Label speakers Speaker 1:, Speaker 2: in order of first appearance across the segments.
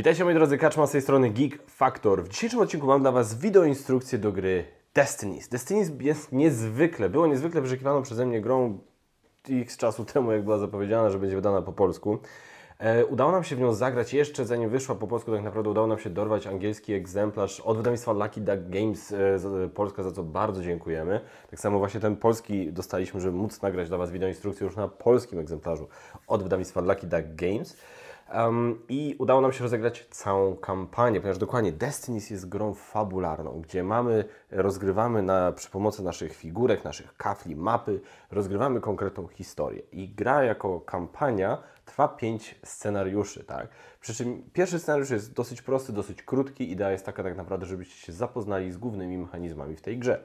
Speaker 1: Witajcie moi drodzy, Kaczma z tej strony Geek Factor. W dzisiejszym odcinku mam dla Was wideoinstrukcję do gry Destinies. Destinies jest niezwykle, było niezwykle wyrzekiwaną przeze mnie grą x czasu temu, jak była zapowiedziana, że będzie wydana po polsku. E, udało nam się w nią zagrać jeszcze zanim wyszła po polsku, tak naprawdę udało nam się dorwać angielski egzemplarz od wydawnictwa Lucky Duck Games e, e, Polska, za co bardzo dziękujemy. Tak samo właśnie ten polski dostaliśmy, żeby móc nagrać dla Was wideoinstrukcję już na polskim egzemplarzu od wydawnictwa Lucky Duck Games. Um, I udało nam się rozegrać całą kampanię, ponieważ dokładnie Destiny jest grą fabularną, gdzie mamy, rozgrywamy na, przy pomocy naszych figurek, naszych kafli, mapy, rozgrywamy konkretną historię. I gra jako kampania trwa pięć scenariuszy, tak? Przy czym pierwszy scenariusz jest dosyć prosty, dosyć krótki. Idea jest taka tak naprawdę, żebyście się zapoznali z głównymi mechanizmami w tej grze.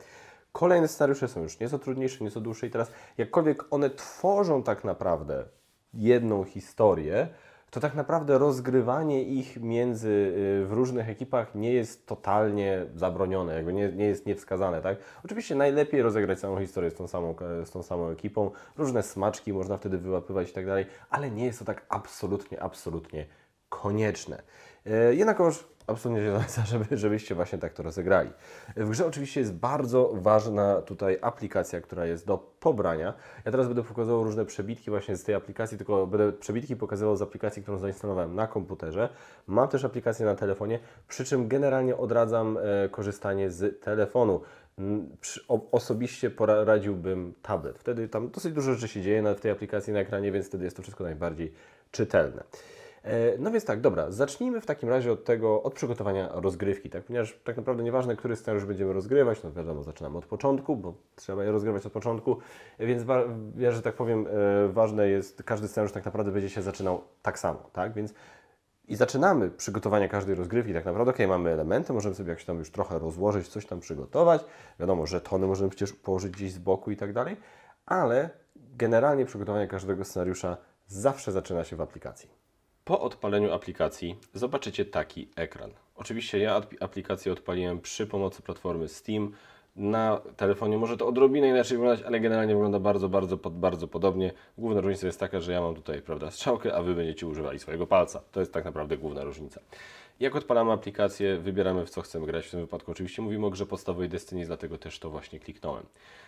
Speaker 1: Kolejne scenariusze są już nieco trudniejsze, nieco dłuższe i teraz jakkolwiek one tworzą tak naprawdę jedną historię, to tak naprawdę rozgrywanie ich między y, w różnych ekipach nie jest totalnie zabronione, jakby nie, nie jest niewskazane, tak? Oczywiście najlepiej rozegrać całą historię z tą, samą, e, z tą samą ekipą, różne smaczki można wtedy wyłapywać i tak dalej, ale nie jest to tak absolutnie, absolutnie konieczne. E, Jednakowoż absolutnie zielonica, żeby, żebyście właśnie tak to rozegrali. W grze oczywiście jest bardzo ważna tutaj aplikacja, która jest do pobrania. Ja teraz będę pokazywał różne przebitki właśnie z tej aplikacji, tylko będę przebitki pokazywał z aplikacji, którą zainstalowałem na komputerze. Mam też aplikację na telefonie, przy czym generalnie odradzam e, korzystanie z telefonu. Osobiście poradziłbym tablet. Wtedy tam dosyć dużo rzeczy się dzieje w tej aplikacji na ekranie, więc wtedy jest to wszystko najbardziej czytelne. E, no więc tak, dobra, zacznijmy w takim razie od tego, od przygotowania rozgrywki, tak? Ponieważ tak naprawdę nieważne, który scenariusz będziemy rozgrywać, no wiadomo, zaczynamy od początku, bo trzeba je rozgrywać od początku, więc ja, że tak powiem, e, ważne jest, każdy scenariusz tak naprawdę będzie się zaczynał tak samo, tak? Więc i zaczynamy przygotowanie każdej rozgrywki. Tak naprawdę, ok, mamy elementy, możemy sobie jakś tam już trochę rozłożyć, coś tam przygotować. Wiadomo, że tony możemy przecież położyć gdzieś z boku i tak dalej, ale generalnie przygotowanie każdego scenariusza zawsze zaczyna się w aplikacji. Po odpaleniu aplikacji zobaczycie taki ekran. Oczywiście ja aplikację odpaliłem przy pomocy platformy Steam. Na telefonie może to odrobinę inaczej wyglądać, ale generalnie wygląda bardzo, bardzo, bardzo podobnie. Główna różnica jest taka, że ja mam tutaj prawda, strzałkę, a Wy będziecie używali swojego palca. To jest tak naprawdę główna różnica. Jak odpalamy aplikację, wybieramy w co chcemy grać. W tym wypadku oczywiście mówimy o grze podstawowej Destiny, dlatego też to właśnie kliknąłem.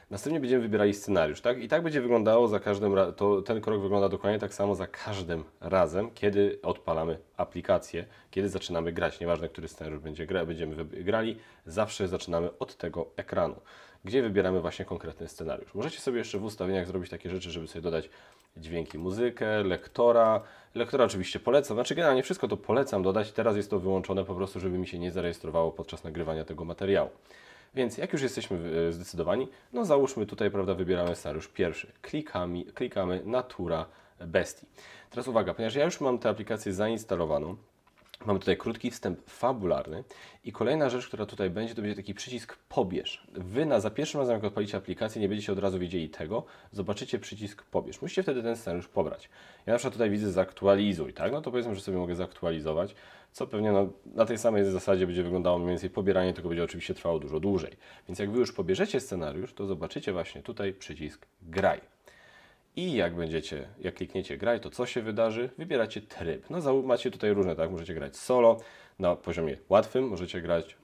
Speaker 1: Następnie będziemy wybierali scenariusz, tak? I tak będzie wyglądało za każdym razem, ten krok wygląda dokładnie tak samo za każdym razem, kiedy odpalamy aplikację, kiedy zaczynamy grać. Nieważne, który scenariusz będzie gra, będziemy wygrali. zawsze zaczynamy od tego ekranu, gdzie wybieramy właśnie konkretny scenariusz. Możecie sobie jeszcze w ustawieniach zrobić takie rzeczy, żeby sobie dodać dźwięki, muzykę, lektora. Lektora oczywiście polecam, znaczy generalnie wszystko to polecam dodać. Teraz jest to wyłączone po prostu, żeby mi się nie zarejestrowało podczas nagrywania tego materiału. Więc jak już jesteśmy e, zdecydowani, no załóżmy tutaj, prawda, wybieramy scenariusz pierwszy. Klikamy, klikamy natura bestii. Teraz uwaga, ponieważ ja już mam tę aplikację zainstalowaną, Mamy tutaj krótki wstęp fabularny i kolejna rzecz, która tutaj będzie, to będzie taki przycisk pobierz. Wy na, za pierwszym razem, jak odpalicie aplikację, nie będziecie od razu widzieli tego, zobaczycie przycisk pobierz. Musicie wtedy ten scenariusz pobrać. Ja na przykład tutaj widzę zaktualizuj, tak? No to powiedzmy, że sobie mogę zaktualizować, co pewnie no, na tej samej zasadzie będzie wyglądało mniej więcej pobieranie, tylko będzie oczywiście trwało dużo dłużej. Więc jak Wy już pobierzecie scenariusz, to zobaczycie właśnie tutaj przycisk graj. I jak będziecie, jak klikniecie graj, to co się wydarzy? Wybieracie tryb. No, macie tutaj różne, tak? Możecie grać solo na poziomie łatwym, możecie grać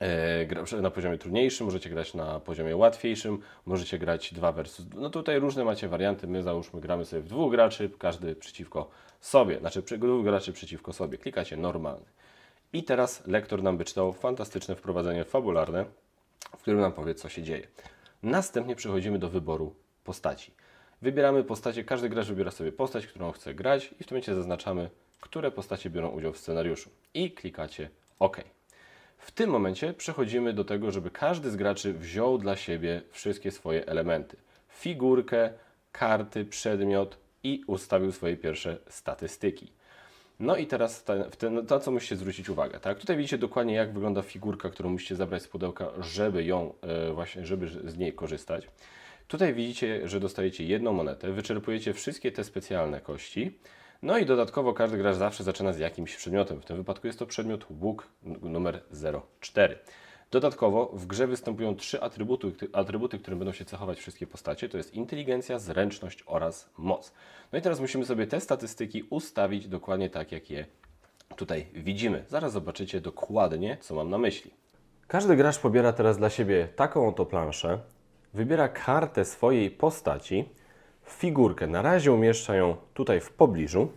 Speaker 1: e, na poziomie trudniejszym, możecie grać na poziomie łatwiejszym, możecie grać dwa versus. No tutaj różne macie warianty. My załóżmy gramy sobie w dwóch graczy, każdy przeciwko sobie, znaczy dwóch graczy przeciwko sobie. Klikacie normalny. I teraz lektor nam czytał fantastyczne wprowadzenie fabularne, w którym nam powie co się dzieje. Następnie przechodzimy do wyboru postaci. Wybieramy postacie, każdy gracz wybiera sobie postać, którą chce grać i w tym momencie zaznaczamy, które postacie biorą udział w scenariuszu i klikacie OK. W tym momencie przechodzimy do tego, żeby każdy z graczy wziął dla siebie wszystkie swoje elementy. Figurkę, karty, przedmiot i ustawił swoje pierwsze statystyki. No i teraz na co musicie zwrócić uwagę. Tak? Tutaj widzicie dokładnie jak wygląda figurka, którą musicie zabrać z pudełka, żeby ją e, właśnie, żeby z niej korzystać. Tutaj widzicie, że dostajecie jedną monetę, wyczerpujecie wszystkie te specjalne kości, no i dodatkowo każdy gracz zawsze zaczyna z jakimś przedmiotem. W tym wypadku jest to przedmiot łuk numer 04. Dodatkowo w grze występują trzy atrybuty, atrybuty, które będą się cechować wszystkie postacie. To jest inteligencja, zręczność oraz moc. No i teraz musimy sobie te statystyki ustawić dokładnie tak, jak je tutaj widzimy. Zaraz zobaczycie dokładnie, co mam na myśli. Każdy gracz pobiera teraz dla siebie taką oto planszę, wybiera kartę swojej postaci, figurkę. Na razie umieszcza ją tutaj w pobliżu.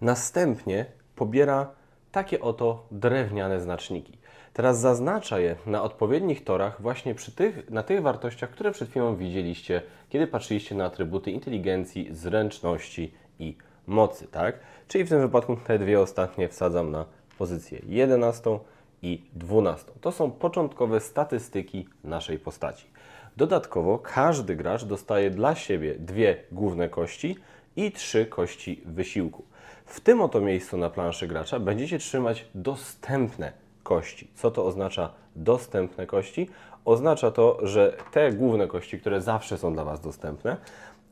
Speaker 1: Następnie pobiera takie oto drewniane znaczniki. Teraz zaznacza je na odpowiednich torach właśnie przy tych, na tych wartościach, które przed chwilą widzieliście, kiedy patrzyliście na atrybuty inteligencji, zręczności i mocy, tak? Czyli w tym wypadku te dwie ostatnie wsadzam na pozycję 11 i 12. To są początkowe statystyki naszej postaci. Dodatkowo każdy gracz dostaje dla siebie dwie główne kości i trzy kości wysiłku. W tym oto miejscu na planszy gracza będziecie trzymać dostępne kości. Co to oznacza dostępne kości? Oznacza to, że te główne kości, które zawsze są dla Was dostępne,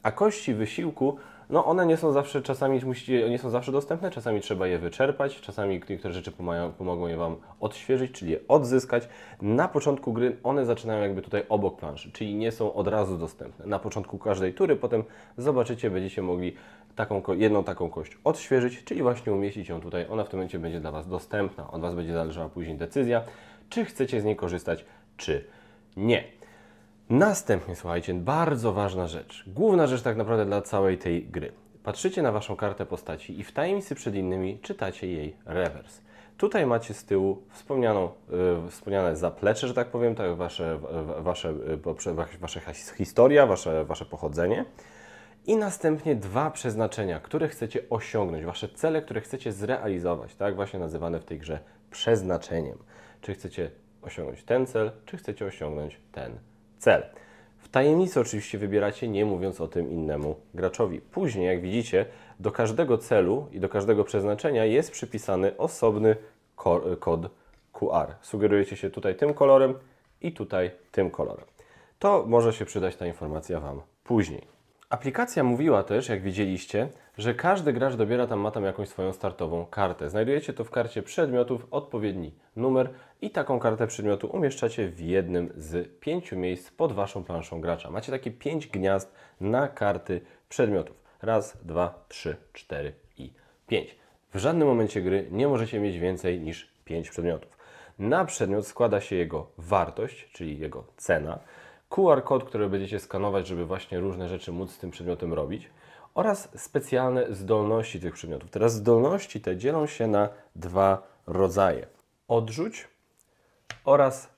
Speaker 1: a kości wysiłku no one nie są zawsze, czasami musi, nie są zawsze dostępne, czasami trzeba je wyczerpać, czasami niektóre rzeczy pomagają, pomogą je Wam odświeżyć, czyli je odzyskać. Na początku gry one zaczynają jakby tutaj obok planszy, czyli nie są od razu dostępne. Na początku każdej tury potem zobaczycie, będziecie mogli taką, jedną taką kość odświeżyć, czyli właśnie umieścić ją tutaj. Ona w tym momencie będzie dla Was dostępna, od Was będzie zależała później decyzja, czy chcecie z niej korzystać, czy nie. Następnie, słuchajcie, bardzo ważna rzecz. Główna rzecz tak naprawdę dla całej tej gry. Patrzycie na Waszą kartę postaci i w tajemnicy przed innymi czytacie jej rewers. Tutaj macie z tyłu wspomnianą, yy, wspomniane zaplecze, że tak powiem, tak, wasze, wasze, y, wasze historia, wasze, wasze pochodzenie. I następnie dwa przeznaczenia, które chcecie osiągnąć, wasze cele, które chcecie zrealizować, tak właśnie nazywane w tej grze przeznaczeniem. Czy chcecie osiągnąć ten cel, czy chcecie osiągnąć ten cel. W tajemnicy oczywiście wybieracie, nie mówiąc o tym innemu graczowi. Później, jak widzicie, do każdego celu i do każdego przeznaczenia jest przypisany osobny kod QR. Sugerujecie się tutaj tym kolorem i tutaj tym kolorem. To może się przydać ta informacja Wam później. Aplikacja mówiła też, jak widzieliście, że każdy gracz dobiera tam ma tam jakąś swoją startową kartę. Znajdujecie to w karcie przedmiotów, odpowiedni numer i taką kartę przedmiotu umieszczacie w jednym z pięciu miejsc pod Waszą planszą gracza. Macie takie pięć gniazd na karty przedmiotów. Raz, dwa, trzy, cztery i pięć. W żadnym momencie gry nie możecie mieć więcej niż pięć przedmiotów. Na przedmiot składa się jego wartość, czyli jego cena, QR er kod, który będziecie skanować, żeby właśnie różne rzeczy móc z tym przedmiotem robić oraz specjalne zdolności tych przedmiotów. Teraz zdolności te dzielą się na dwa rodzaje. Odrzuć oraz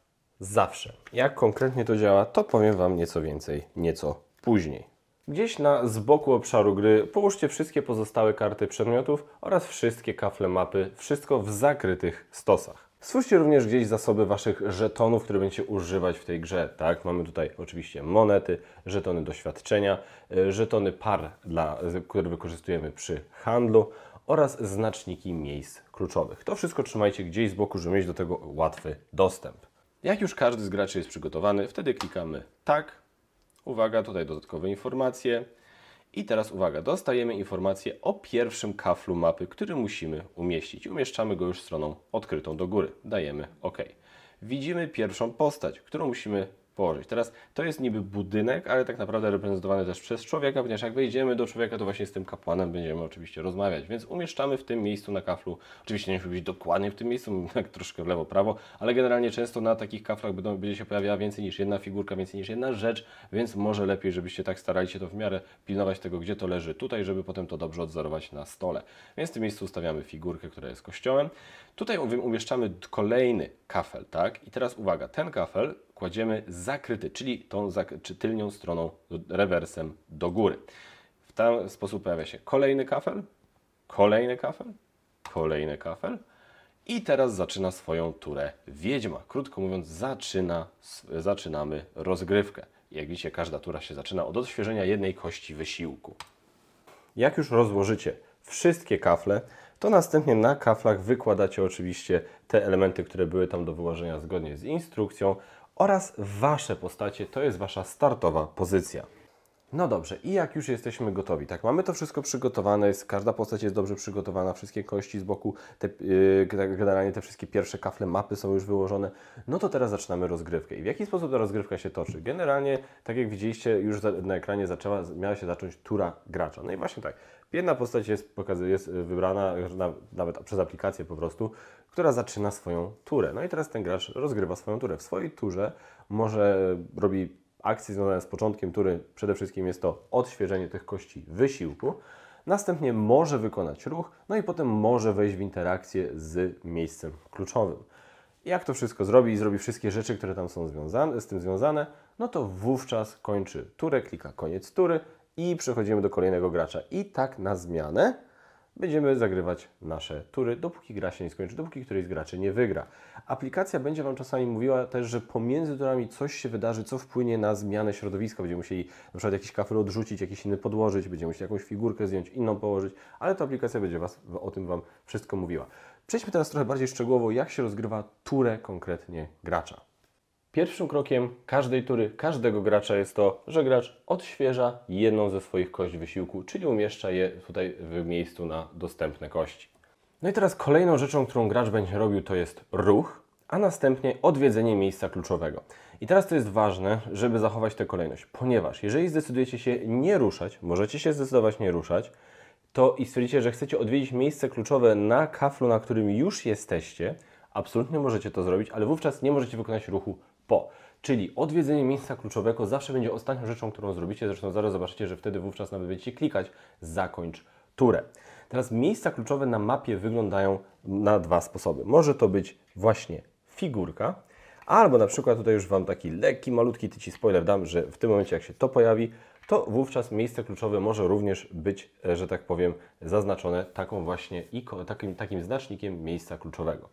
Speaker 1: zawsze. Jak konkretnie to działa, to powiem Wam nieco więcej, nieco później. Gdzieś na z boku obszaru gry połóżcie wszystkie pozostałe karty przedmiotów oraz wszystkie kafle mapy, wszystko w zakrytych stosach. Stwórzcie również gdzieś zasoby Waszych żetonów, które będziecie używać w tej grze. Tak? Mamy tutaj oczywiście monety, żetony doświadczenia, e, żetony par, dla, które wykorzystujemy przy handlu oraz znaczniki miejsc kluczowych. To wszystko trzymajcie gdzieś z boku, żeby mieć do tego łatwy dostęp. Jak już każdy z graczy jest przygotowany, wtedy klikamy tak. Uwaga, tutaj dodatkowe informacje i teraz uwaga, dostajemy informację o pierwszym kaflu mapy, który musimy umieścić. Umieszczamy go już stroną odkrytą do góry. Dajemy OK. Widzimy pierwszą postać, którą musimy położyć. Teraz to jest niby budynek, ale tak naprawdę reprezentowany też przez człowieka, ponieważ jak wejdziemy do człowieka, to właśnie z tym kapłanem będziemy oczywiście rozmawiać, więc umieszczamy w tym miejscu na kaflu, oczywiście nie musi być dokładnie w tym miejscu, tak troszkę w lewo, prawo, ale generalnie często na takich kaflach będą, będzie się pojawiała więcej niż jedna figurka, więcej niż jedna rzecz, więc może lepiej, żebyście tak starali się to w miarę pilnować tego, gdzie to leży tutaj, żeby potem to dobrze odzorować na stole. Więc w tym miejscu ustawiamy figurkę, która jest kościołem. Tutaj umieszczamy kolejny kafel, tak? I teraz uwaga, ten kafel kładziemy zakryty, czyli tą czy tylnią stroną rewersem do góry. W ten sposób pojawia się kolejny kafel, kolejny kafel, kolejny kafel i teraz zaczyna swoją turę wiedźma. Krótko mówiąc, zaczyna, zaczynamy rozgrywkę. Jak widzicie, każda tura się zaczyna od odświeżenia jednej kości wysiłku. Jak już rozłożycie wszystkie kafle, to następnie na kaflach wykładacie oczywiście te elementy, które były tam do wyłożenia zgodnie z instrukcją oraz Wasze postacie, to jest Wasza startowa pozycja. No dobrze, i jak już jesteśmy gotowi, tak, mamy to wszystko przygotowane, jest, każda postać jest dobrze przygotowana, wszystkie kości z boku, te, yy, generalnie te wszystkie pierwsze kafle mapy są już wyłożone, no to teraz zaczynamy rozgrywkę. I w jaki sposób ta rozgrywka się toczy? Generalnie, tak jak widzieliście, już na ekranie zaczęła, miała się zacząć tura gracza. No i właśnie tak, jedna postać jest, jest y, wybrana nawet przez aplikację po prostu, która zaczyna swoją turę. No i teraz ten gracz rozgrywa swoją turę. W swojej turze może y, robi akcji związane z początkiem tury przede wszystkim jest to odświeżenie tych kości wysiłku. Następnie może wykonać ruch, no i potem może wejść w interakcję z miejscem kluczowym. Jak to wszystko zrobi i zrobi wszystkie rzeczy, które tam są związane, z tym związane, no to wówczas kończy turę, klika koniec tury i przechodzimy do kolejnego gracza. I tak na zmianę będziemy zagrywać nasze tury, dopóki gra się nie skończy, dopóki któryś z graczy nie wygra. Aplikacja będzie Wam czasami mówiła też, że pomiędzy turami coś się wydarzy, co wpłynie na zmianę środowiska. Będziemy musieli na przykład jakiś kafel odrzucić, jakiś inny podłożyć, będziemy musieli jakąś figurkę zdjąć, inną położyć, ale ta aplikacja będzie was, o tym Wam wszystko mówiła. Przejdźmy teraz trochę bardziej szczegółowo, jak się rozgrywa turę konkretnie gracza. Pierwszym krokiem każdej tury, każdego gracza jest to, że gracz odświeża jedną ze swoich kości wysiłku, czyli umieszcza je tutaj w miejscu na dostępne kości. No i teraz kolejną rzeczą, którą gracz będzie robił, to jest ruch, a następnie odwiedzenie miejsca kluczowego. I teraz to jest ważne, żeby zachować tę kolejność, ponieważ jeżeli zdecydujecie się nie ruszać, możecie się zdecydować nie ruszać, to i stwierdzicie, że chcecie odwiedzić miejsce kluczowe na kaflu, na którym już jesteście, absolutnie możecie to zrobić, ale wówczas nie możecie wykonać ruchu po. Czyli odwiedzenie miejsca kluczowego zawsze będzie ostatnią rzeczą, którą zrobicie. Zresztą zaraz zobaczycie, że wtedy wówczas nawet będziecie klikać zakończ turę. Teraz miejsca kluczowe na mapie wyglądają na dwa sposoby. Może to być właśnie figurka, albo na przykład tutaj już Wam taki lekki, malutki tyci spoiler dam, że w tym momencie jak się to pojawi, to wówczas miejsce kluczowe może również być, e, że tak powiem, zaznaczone taką właśnie takim, takim znacznikiem miejsca kluczowego.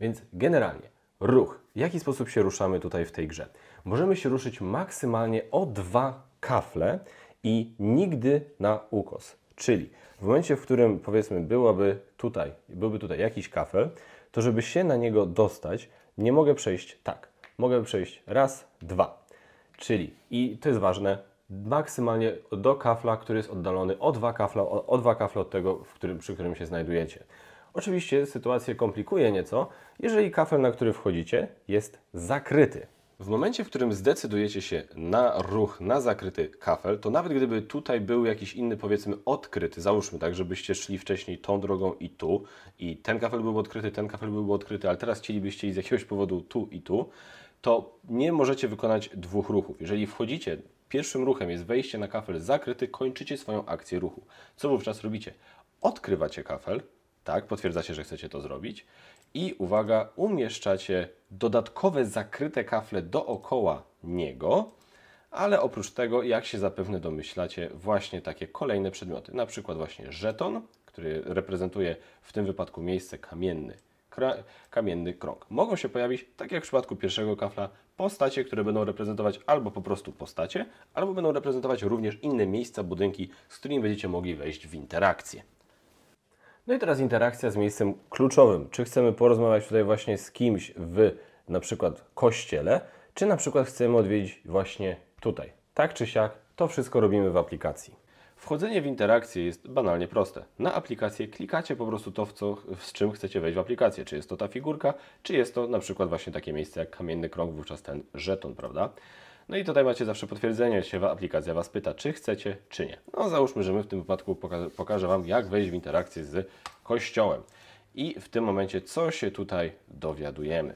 Speaker 1: Więc generalnie ruch. W jaki sposób się ruszamy tutaj w tej grze? Możemy się ruszyć maksymalnie o dwa kafle i nigdy na ukos. Czyli w momencie, w którym powiedzmy byłaby tutaj, byłby tutaj jakiś kafel, to żeby się na niego dostać, nie mogę przejść tak. Mogę przejść raz, dwa. Czyli, i to jest ważne, maksymalnie do kafla, który jest oddalony o dwa kafle, o, o dwa kafle od tego, w którym, przy którym się znajdujecie. Oczywiście sytuację komplikuje nieco, jeżeli kafel, na który wchodzicie, jest zakryty. W momencie, w którym zdecydujecie się na ruch, na zakryty kafel, to nawet gdyby tutaj był jakiś inny, powiedzmy, odkryty, załóżmy tak, żebyście szli wcześniej tą drogą i tu, i ten kafel byłby odkryty, ten kafel byłby odkryty, ale teraz chcielibyście i z jakiegoś powodu tu i tu, to nie możecie wykonać dwóch ruchów. Jeżeli wchodzicie, pierwszym ruchem jest wejście na kafel zakryty, kończycie swoją akcję ruchu. Co wówczas robicie? Odkrywacie kafel, tak, potwierdzacie, że chcecie to zrobić. I uwaga, umieszczacie dodatkowe zakryte kafle dookoła niego, ale oprócz tego, jak się zapewne domyślacie, właśnie takie kolejne przedmioty, na przykład właśnie żeton, który reprezentuje w tym wypadku miejsce kamienny, kamienny krąg. Mogą się pojawić, tak jak w przypadku pierwszego kafla, postacie, które będą reprezentować albo po prostu postacie, albo będą reprezentować również inne miejsca, budynki, z którymi będziecie mogli wejść w interakcję. No i teraz interakcja z miejscem kluczowym. Czy chcemy porozmawiać tutaj właśnie z kimś w na przykład kościele, czy na przykład chcemy odwiedzić właśnie tutaj. Tak czy siak, to wszystko robimy w aplikacji. Wchodzenie w interakcję jest banalnie proste. Na aplikację klikacie po prostu to, w co, z czym chcecie wejść w aplikację. Czy jest to ta figurka, czy jest to na przykład właśnie takie miejsce jak kamienny krąg, wówczas ten żeton, prawda? No i tutaj macie zawsze potwierdzenie, jeśli aplikacja Was pyta, czy chcecie, czy nie. No załóżmy, że my w tym wypadku poka pokażę Wam, jak wejść w interakcję z kościołem. I w tym momencie, co się tutaj dowiadujemy.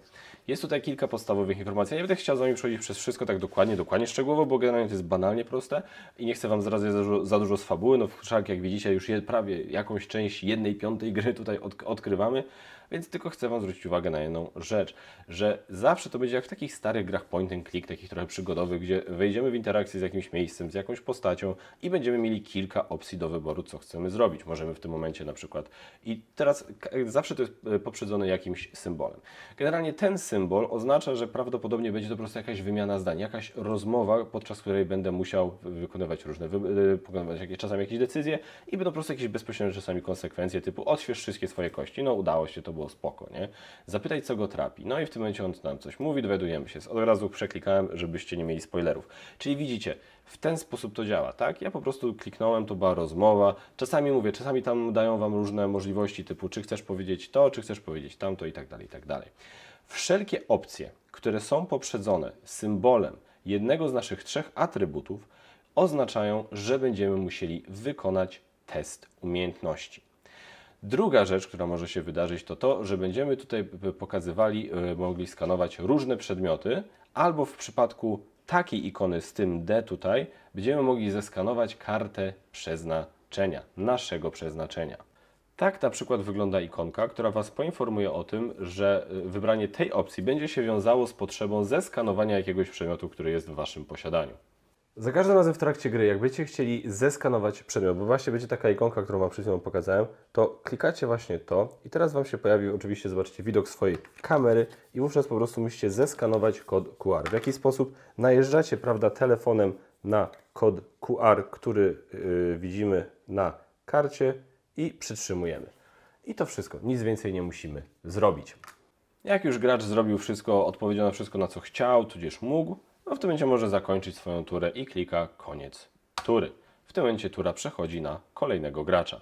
Speaker 1: Jest tutaj kilka podstawowych informacji. Ja nie będę chciał z Wami przechodzić przez wszystko tak dokładnie, dokładnie szczegółowo, bo generalnie to jest banalnie proste i nie chcę Wam zdradzać za dużo, za dużo z fabuły. No, wszak jak widzicie, już je, prawie jakąś część jednej piątej gry tutaj od, odkrywamy, więc tylko chcę Wam zwrócić uwagę na jedną rzecz, że zawsze to będzie jak w takich starych grach point and click, takich trochę przygodowych, gdzie wejdziemy w interakcję z jakimś miejscem, z jakąś postacią i będziemy mieli kilka opcji do wyboru, co chcemy zrobić. Możemy w tym momencie na przykład i teraz zawsze to jest e, poprzedzone jakimś symbolem. Generalnie ten symbol symbol oznacza, że prawdopodobnie będzie to po prostu jakaś wymiana zdań, jakaś rozmowa, podczas której będę musiał wykonywać różne, wykonywać y, jakieś, czasami jakieś decyzje i będą po prostu jakieś bezpośrednie czasami konsekwencje typu odśwież wszystkie swoje kości, no udało się, to było spoko, nie? Zapytaj, co go trapi. No i w tym momencie on nam coś mówi, dowiadujemy się. Od razu przeklikałem, żebyście nie mieli spoilerów. Czyli widzicie, w ten sposób to działa, tak? Ja po prostu kliknąłem, to była rozmowa. Czasami mówię, czasami tam dają Wam różne możliwości typu, czy chcesz powiedzieć to, czy chcesz powiedzieć tamto i tak dalej, i tak dalej. Wszelkie opcje, które są poprzedzone symbolem jednego z naszych trzech atrybutów, oznaczają, że będziemy musieli wykonać test umiejętności. Druga rzecz, która może się wydarzyć, to to, że będziemy tutaj pokazywali, e, mogli skanować różne przedmioty, albo w przypadku takiej ikony z tym D tutaj, będziemy mogli zeskanować kartę przeznaczenia, naszego przeznaczenia. Tak na przykład wygląda ikonka, która Was poinformuje o tym, że y, wybranie tej opcji będzie się wiązało z potrzebą zeskanowania jakiegoś przedmiotu, który jest w Waszym posiadaniu. Za każdym razem w trakcie gry, jak będziecie chcieli zeskanować przedmiot, bo właśnie będzie taka ikonka, którą Wam przed chwilą pokazałem, to klikacie właśnie to i teraz Wam się pojawi, oczywiście zobaczycie widok swojej kamery i wówczas po prostu musicie zeskanować kod QR. W jaki sposób najeżdżacie, prawda, telefonem na kod QR, który yy, widzimy na karcie i przytrzymujemy. I to wszystko, nic więcej nie musimy zrobić. Jak już gracz zrobił wszystko, odpowiedział na wszystko na co chciał, tudzież mógł, no w tym momencie może zakończyć swoją turę i klika koniec tury. W tym momencie tura przechodzi na kolejnego gracza.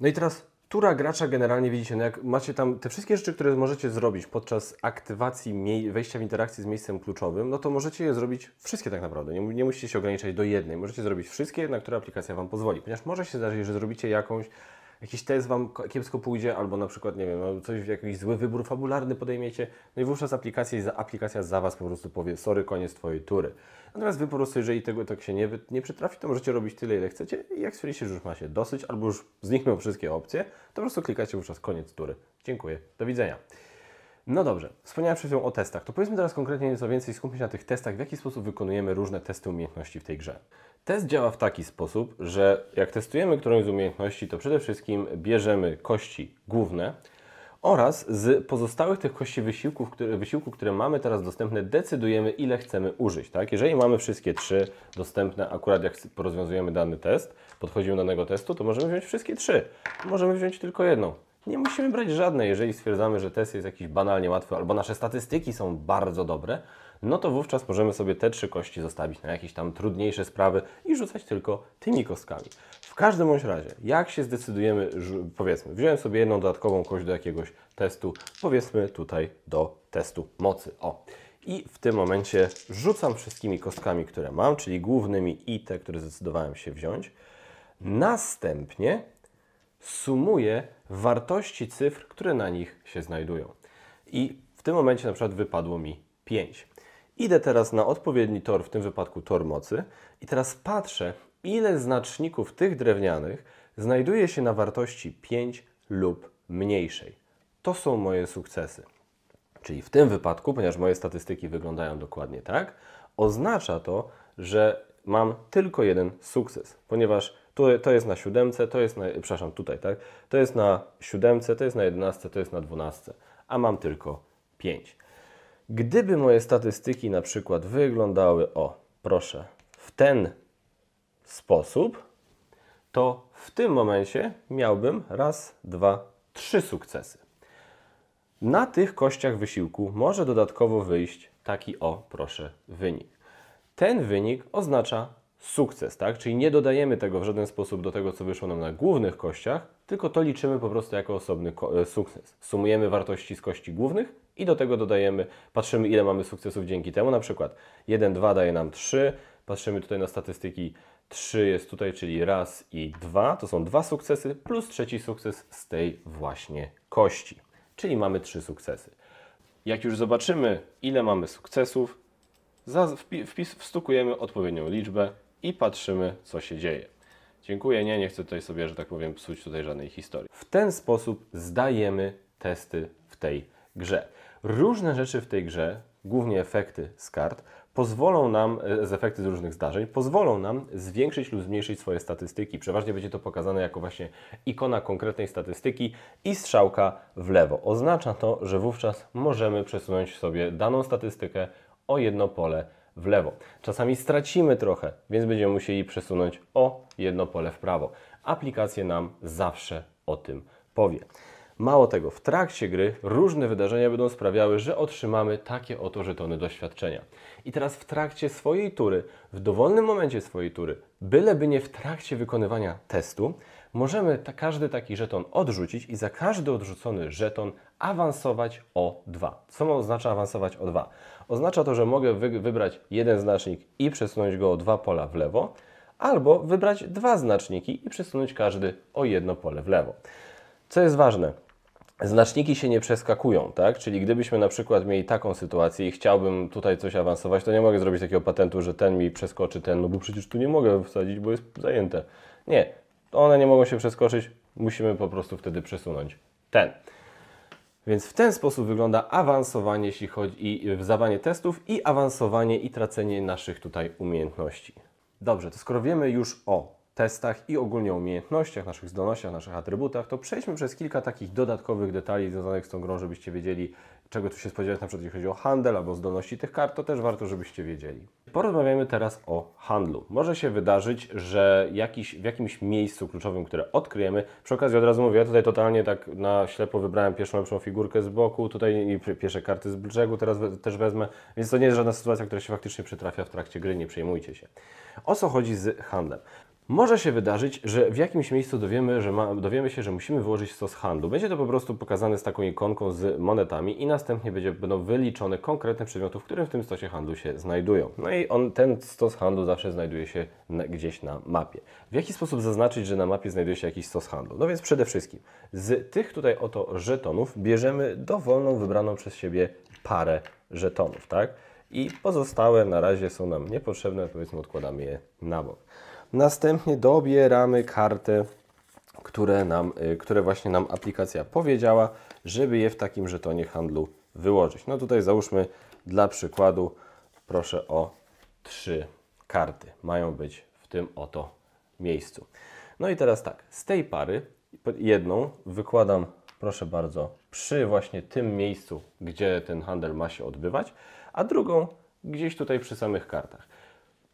Speaker 1: No i teraz która gracza generalnie widzicie, no jak macie tam te wszystkie rzeczy, które możecie zrobić podczas aktywacji wejścia w interakcję z miejscem kluczowym, no to możecie je zrobić wszystkie tak naprawdę. Nie, nie musicie się ograniczać do jednej. Możecie zrobić wszystkie, na które aplikacja Wam pozwoli, ponieważ może się zdarzyć, że zrobicie jakąś jakiś test Wam kiepsko pójdzie, albo na przykład, nie wiem, no, coś, jakiś zły wybór fabularny podejmiecie, no i wówczas aplikacja, aplikacja za Was po prostu powie, sorry, koniec Twojej tury. Natomiast Wy po prostu, jeżeli tego tak się nie, nie przytrafi, to możecie robić tyle, ile chcecie i jak stwierdzicie, że już ma się dosyć, albo już znikną wszystkie opcje, to po prostu klikacie wówczas koniec tury. Dziękuję, do widzenia. No dobrze, wspomniałem przed chwilą o testach. To powiedzmy teraz konkretnie nieco więcej, skupmy się na tych testach, w jaki sposób wykonujemy różne testy umiejętności w tej grze. Test działa w taki sposób, że jak testujemy którąś z umiejętności, to przede wszystkim bierzemy kości główne oraz z pozostałych tych kości wysiłków, które, wysiłku, które mamy teraz dostępne, decydujemy ile chcemy użyć. Tak? Jeżeli mamy wszystkie trzy dostępne, akurat jak rozwiązujemy dany test, podchodzimy do danego testu, to możemy wziąć wszystkie trzy. Możemy wziąć tylko jedną nie musimy brać żadnej. Jeżeli stwierdzamy, że test jest jakiś banalnie łatwy albo nasze statystyki są bardzo dobre, no to wówczas możemy sobie te trzy kości zostawić na jakieś tam trudniejsze sprawy i rzucać tylko tymi kostkami. W każdym bądź razie, jak się zdecydujemy, powiedzmy, wziąłem sobie jedną dodatkową kość do jakiegoś testu, powiedzmy tutaj do testu mocy. O. I w tym momencie rzucam wszystkimi kostkami, które mam, czyli głównymi i te, które zdecydowałem się wziąć. Następnie sumuje wartości cyfr, które na nich się znajdują. I w tym momencie na przykład wypadło mi 5. Idę teraz na odpowiedni tor, w tym wypadku tor mocy, i teraz patrzę, ile znaczników tych drewnianych znajduje się na wartości 5 lub mniejszej. To są moje sukcesy. Czyli w tym wypadku, ponieważ moje statystyki wyglądają dokładnie tak, oznacza to, że mam tylko jeden sukces, ponieważ to, to jest na siódemce, to jest na, przepraszam, tutaj, tak? To jest na siódemce, to jest na jedenastce, to jest na dwunastce, a mam tylko 5. Gdyby moje statystyki na przykład wyglądały, o, proszę, w ten sposób, to w tym momencie miałbym raz, dwa, trzy sukcesy. Na tych kościach wysiłku może dodatkowo wyjść taki o, proszę, wynik. Ten wynik oznacza sukces, tak? Czyli nie dodajemy tego w żaden sposób do tego, co wyszło nam na głównych kościach, tylko to liczymy po prostu jako osobny e, sukces. Sumujemy wartości z kości głównych i do tego dodajemy, patrzymy ile mamy sukcesów dzięki temu, na przykład 1, 2 daje nam 3, patrzymy tutaj na statystyki 3 jest tutaj, czyli raz i 2, to są dwa sukcesy plus trzeci sukces z tej właśnie kości, czyli mamy trzy sukcesy. Jak już zobaczymy ile mamy sukcesów, wpis wstukujemy odpowiednią liczbę i patrzymy, co się dzieje. Dziękuję, nie, nie chcę tutaj sobie, że tak powiem, psuć tutaj żadnej historii. W ten sposób zdajemy testy w tej grze. Różne rzeczy w tej grze, głównie efekty z kart, pozwolą nam, e, z efekty z różnych zdarzeń, pozwolą nam zwiększyć lub zmniejszyć swoje statystyki. Przeważnie będzie to pokazane jako właśnie ikona konkretnej statystyki i strzałka w lewo. Oznacza to, że wówczas możemy przesunąć sobie daną statystykę o jedno pole w lewo. Czasami stracimy trochę, więc będziemy musieli przesunąć o jedno pole w prawo. Aplikacja nam zawsze o tym powie. Mało tego, w trakcie gry różne wydarzenia będą sprawiały, że otrzymamy takie oto żetony doświadczenia. I teraz w trakcie swojej tury, w dowolnym momencie swojej tury, byleby nie w trakcie wykonywania testu, możemy ta, każdy taki żeton odrzucić i za każdy odrzucony żeton awansować o 2. Co oznacza awansować o 2? Oznacza to, że mogę wy wybrać jeden znacznik i przesunąć go o dwa pola w lewo, albo wybrać dwa znaczniki i przesunąć każdy o jedno pole w lewo. Co jest ważne, znaczniki się nie przeskakują, tak? Czyli gdybyśmy na przykład mieli taką sytuację i chciałbym tutaj coś awansować, to nie mogę zrobić takiego patentu, że ten mi przeskoczy ten, no bo przecież tu nie mogę wsadzić, bo jest zajęte. Nie, one nie mogą się przeskoczyć, musimy po prostu wtedy przesunąć ten. Więc w ten sposób wygląda awansowanie, jeśli chodzi i zdawanie y, testów i awansowanie i tracenie naszych tutaj umiejętności. Dobrze, to skoro wiemy już o testach i ogólnie umiejętnościach, naszych zdolnościach, naszych atrybutach, to przejdźmy przez kilka takich dodatkowych detali związanych z tą grą, żebyście wiedzieli, czego tu się spodziewać, na przykład jeśli chodzi o handel albo zdolności tych kart, to też warto, żebyście wiedzieli. Porozmawiamy teraz o handlu. Może się wydarzyć, że jakiś, w jakimś miejscu kluczowym, które odkryjemy, przy okazji od razu mówię, ja tutaj totalnie tak na ślepo wybrałem pierwszą lepszą figurkę z boku, tutaj pierwsze karty z brzegu teraz we, też wezmę, więc to nie jest żadna sytuacja, która się faktycznie przytrafia w trakcie gry, nie przejmujcie się. O co chodzi z handlem? Może się wydarzyć, że w jakimś miejscu dowiemy, że ma, dowiemy się, że musimy wyłożyć stos handlu. Będzie to po prostu pokazane z taką ikonką z monetami i następnie będzie, będą wyliczone konkretne przedmioty, w którym w tym stosie handlu się znajdują. No i on, ten stos handlu zawsze znajduje się na, gdzieś na mapie. W jaki sposób zaznaczyć, że na mapie znajduje się jakiś stos handlu? No więc przede wszystkim z tych tutaj oto żetonów bierzemy dowolną wybraną przez siebie parę żetonów, tak? I pozostałe na razie są nam niepotrzebne, powiedzmy odkładamy je na bok. Następnie dobieramy karty, które, nam, y, które właśnie nam aplikacja powiedziała, żeby je w takim żetonie handlu wyłożyć. No tutaj załóżmy dla przykładu, proszę o trzy karty. Mają być w tym oto miejscu. No i teraz tak, z tej pary jedną wykładam, proszę bardzo, przy właśnie tym miejscu, gdzie ten handel ma się odbywać, a drugą gdzieś tutaj przy samych kartach.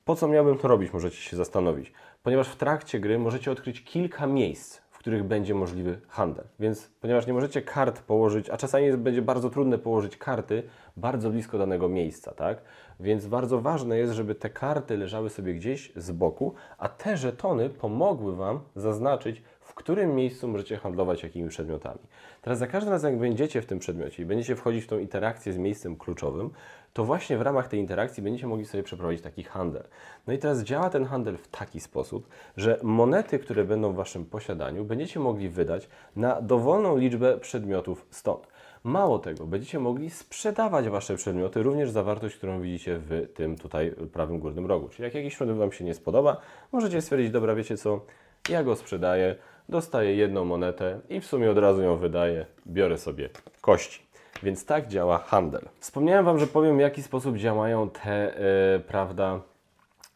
Speaker 1: Po co miałbym to robić, możecie się zastanowić, ponieważ w trakcie gry możecie odkryć kilka miejsc, w których będzie możliwy handel. Więc ponieważ nie możecie kart położyć, a czasami jest, będzie bardzo trudne położyć karty bardzo blisko danego miejsca, tak? Więc bardzo ważne jest, żeby te karty leżały sobie gdzieś z boku, a te żetony pomogły Wam zaznaczyć, w którym miejscu możecie handlować jakimi przedmiotami. Teraz za każdym razem, jak będziecie w tym przedmiocie i będziecie wchodzić w tą interakcję z miejscem kluczowym, to właśnie w ramach tej interakcji będziecie mogli sobie przeprowadzić taki handel. No i teraz działa ten handel w taki sposób, że monety, które będą w Waszym posiadaniu, będziecie mogli wydać na dowolną liczbę przedmiotów stąd. Mało tego, będziecie mogli sprzedawać Wasze przedmioty, również za wartość, którą widzicie w tym tutaj prawym górnym rogu. Czyli jak jakiś przedmiot Wam się nie spodoba, możecie stwierdzić, dobra, wiecie co, ja go sprzedaję, dostaję jedną monetę i w sumie od razu ją wydaję, biorę sobie kości. Więc tak działa handel. Wspomniałem Wam, że powiem w jaki sposób działają te, yy, prawda,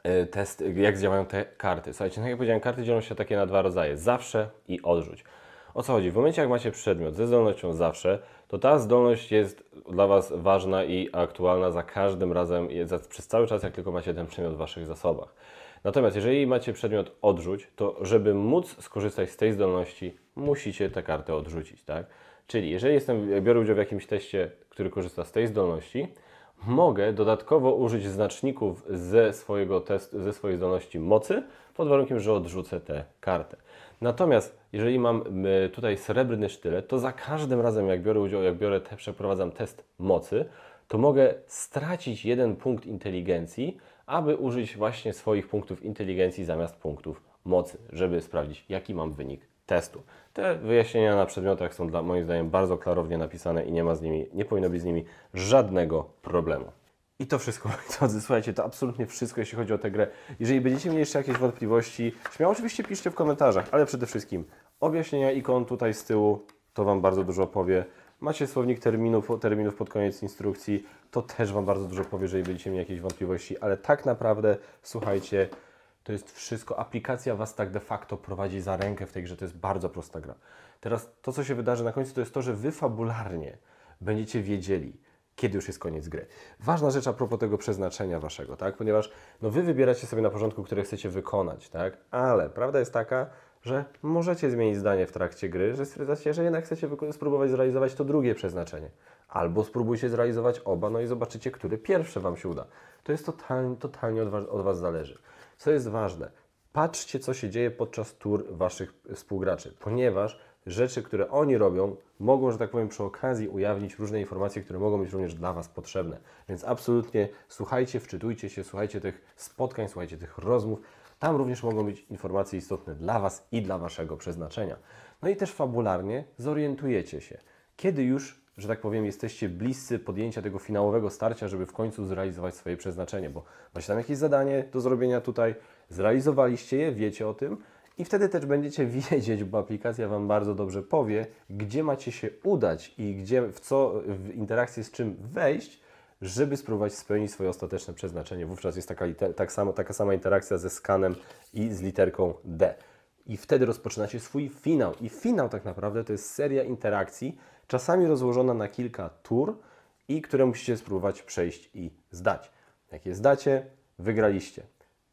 Speaker 1: yy, test, jak działają te karty. Słuchajcie, tak jak powiedziałem, karty dzielą się takie na dwa rodzaje, zawsze i odrzuć. O co chodzi? W momencie jak macie przedmiot ze zdolnością zawsze, to ta zdolność jest dla Was ważna i aktualna za każdym razem, przez cały czas jak tylko macie ten przedmiot w Waszych zasobach. Natomiast jeżeli macie przedmiot odrzuć, to żeby móc skorzystać z tej zdolności, musicie tę kartę odrzucić, tak? Czyli jeżeli jestem, biorę udział w jakimś teście, który korzysta z tej zdolności, mogę dodatkowo użyć znaczników ze, swojego test, ze swojej zdolności mocy, pod warunkiem, że odrzucę tę kartę. Natomiast jeżeli mam e, tutaj srebrny sztylet, to za każdym razem jak biorę udział, jak biorę, te, przeprowadzam test mocy, to mogę stracić jeden punkt inteligencji, aby użyć właśnie swoich punktów inteligencji zamiast punktów mocy, żeby sprawdzić, jaki mam wynik testu. Te wyjaśnienia na przedmiotach są dla moim zdaniem bardzo klarownie napisane i nie ma z nimi, nie powinno być z nimi żadnego problemu. I to wszystko, moi drodzy, słuchajcie, to absolutnie wszystko, jeśli chodzi o tę grę. Jeżeli będziecie mieli jeszcze jakieś wątpliwości, śmiało oczywiście piszcie w komentarzach, ale przede wszystkim objaśnienia ikon tutaj z tyłu, to Wam bardzo dużo powie. Macie słownik terminów, terminów pod koniec instrukcji. To też Wam bardzo dużo powie, jeżeli będziecie mieli jakieś wątpliwości, ale tak naprawdę, słuchajcie, to jest wszystko. Aplikacja Was tak de facto prowadzi za rękę w tej grze. To jest bardzo prosta gra. Teraz to, co się wydarzy na końcu, to jest to, że Wy fabularnie będziecie wiedzieli, kiedy już jest koniec gry. Ważna rzecz a propos tego przeznaczenia Waszego, tak? Ponieważ no, Wy wybieracie sobie na porządku, które chcecie wykonać, tak? Ale prawda jest taka, że możecie zmienić zdanie w trakcie gry, że stwierdzacie, że jednak chcecie spróbować zrealizować to drugie przeznaczenie. Albo spróbujcie zrealizować oba, no i zobaczycie, który pierwszy Wam się uda. To jest totalnie, totalnie od was, od was zależy. Co jest ważne, patrzcie, co się dzieje podczas tur Waszych współgraczy, ponieważ rzeczy, które oni robią, mogą, że tak powiem, przy okazji ujawnić różne informacje, które mogą być również dla Was potrzebne. Więc absolutnie słuchajcie, wczytujcie się, słuchajcie tych spotkań, słuchajcie tych rozmów. Tam również mogą być informacje istotne dla Was i dla Waszego przeznaczenia. No i też fabularnie zorientujecie się, kiedy już, że tak powiem, jesteście bliscy podjęcia tego finałowego starcia, żeby w końcu zrealizować swoje przeznaczenie, bo macie tam jakieś zadanie do zrobienia tutaj, zrealizowaliście je, wiecie o tym, i wtedy też będziecie wiedzieć, bo aplikacja Wam bardzo dobrze powie, gdzie macie się udać i gdzie, w co, w interakcję z czym wejść, żeby spróbować spełnić swoje ostateczne przeznaczenie. Wówczas jest taka, tak samo, taka sama interakcja ze skanem i z literką D. I wtedy rozpoczynacie swój finał. I finał tak naprawdę to jest seria interakcji, czasami rozłożona na kilka tur i które musicie spróbować przejść i zdać. Jak je zdacie, wygraliście.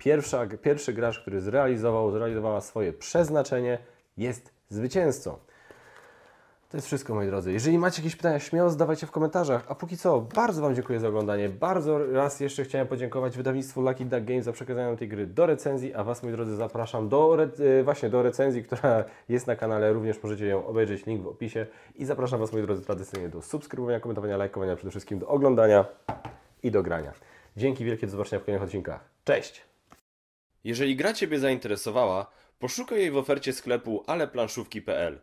Speaker 1: Pierwsza, pierwszy gracz, który zrealizował, zrealizowała swoje przeznaczenie, jest zwycięzcą. To jest wszystko, moi drodzy. Jeżeli macie jakieś pytania, śmiało zdawajcie w komentarzach. A póki co, bardzo Wam dziękuję za oglądanie. Bardzo raz jeszcze chciałem podziękować wydawnictwu Lucky Duck Games za przekazanie tej gry do recenzji, a Was, moi drodzy, zapraszam do, e, właśnie do recenzji, która jest na kanale. Również możecie ją obejrzeć, link w opisie. I zapraszam Was, moi drodzy, tradycyjnie do subskrybowania, komentowania, lajkowania, przede wszystkim do oglądania i do grania. Dzięki wielkie, do zobaczenia w kolejnych odcinkach. Cześć! Jeżeli gra Ciebie zainteresowała, poszukaj jej w ofercie sklepu aleplanszówki.pl.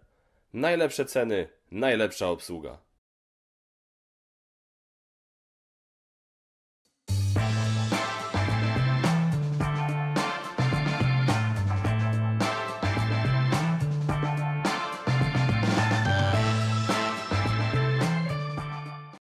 Speaker 1: Najlepsze ceny, najlepsza obsługa.